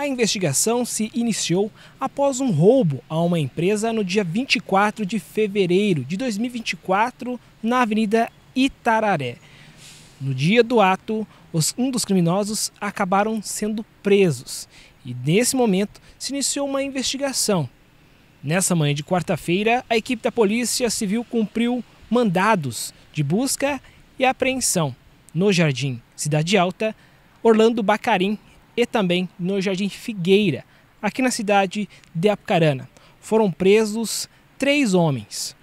A investigação se iniciou após um roubo a uma empresa no dia 24 de fevereiro de 2024 na Avenida Itararé. No dia do ato, os, um dos criminosos acabaram sendo presos e, nesse momento, se iniciou uma investigação. Nessa manhã de quarta-feira, a equipe da Polícia Civil cumpriu mandados de busca e apreensão no Jardim Cidade Alta, Orlando Bacarim e também no Jardim Figueira, aqui na cidade de Apucarana. Foram presos três homens,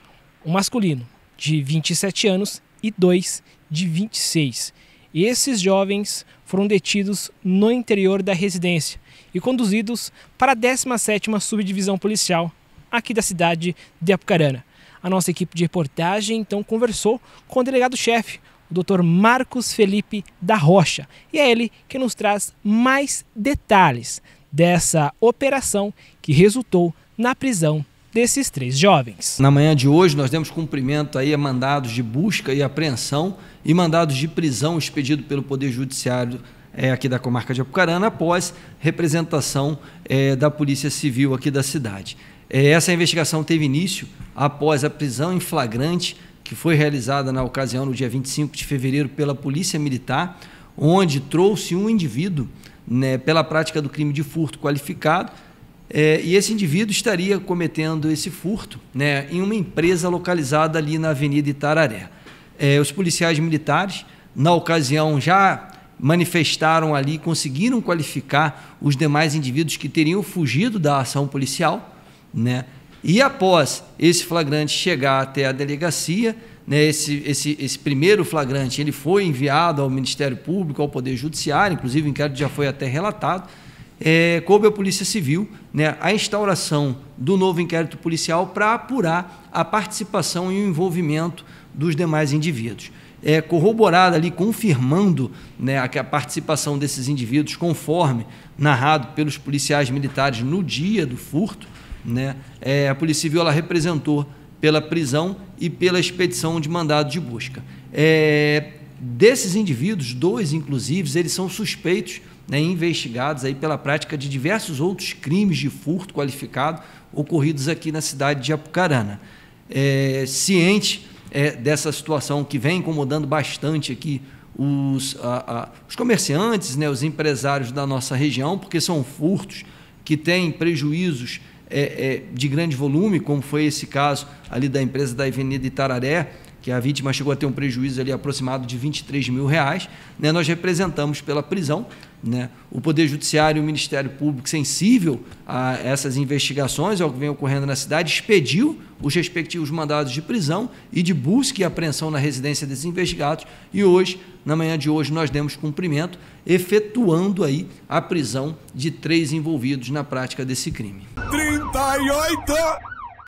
um masculino de 27 anos e dois de 26. E esses jovens foram detidos no interior da residência e conduzidos para a 17ª Subdivisão Policial aqui da cidade de Apucarana. A nossa equipe de reportagem então conversou com o delegado-chefe, o Dr. Marcos Felipe da Rocha, e é ele que nos traz mais detalhes dessa operação que resultou na prisão desses três jovens. Na manhã de hoje nós demos cumprimento aí a mandados de busca e apreensão e mandados de prisão expedido pelo Poder Judiciário é, aqui da comarca de Apucarana após representação é, da Polícia Civil aqui da cidade. É, essa investigação teve início após a prisão em flagrante que foi realizada na ocasião no dia 25 de fevereiro pela Polícia Militar, onde trouxe um indivíduo né, pela prática do crime de furto qualificado. É, e esse indivíduo estaria cometendo esse furto né, em uma empresa localizada ali na Avenida Itararé. É, os policiais militares, na ocasião, já manifestaram ali, conseguiram qualificar os demais indivíduos que teriam fugido da ação policial, né? E após esse flagrante chegar até a delegacia, né, esse, esse, esse primeiro flagrante ele foi enviado ao Ministério Público, ao Poder Judiciário, inclusive o inquérito já foi até relatado, é, coube a Polícia Civil né, a instauração do novo inquérito policial para apurar a participação e o envolvimento dos demais indivíduos é, corroborada ali, confirmando né, a, a participação desses indivíduos, conforme narrado pelos policiais militares no dia do furto, né, é, a Polícia Civil ela representou pela prisão e pela expedição de mandado de busca. É, desses indivíduos, dois inclusive, eles são suspeitos, né, investigados aí pela prática de diversos outros crimes de furto qualificado ocorridos aqui na cidade de Apucarana. É, ciente é, dessa situação que vem incomodando bastante aqui os, a, a, os comerciantes, né, os empresários da nossa região, porque são furtos que têm prejuízos é, é, de grande volume, como foi esse caso ali da empresa da Avenida Itararé que a vítima chegou a ter um prejuízo ali aproximado de 23 mil reais, né, nós representamos pela prisão. Né, o Poder Judiciário e o Ministério Público, sensível a essas investigações, ao é que vem ocorrendo na cidade, expediu os respectivos mandados de prisão e de busca e apreensão na residência desses investigados. E hoje, na manhã de hoje, nós demos cumprimento, efetuando aí a prisão de três envolvidos na prática desse crime. 38!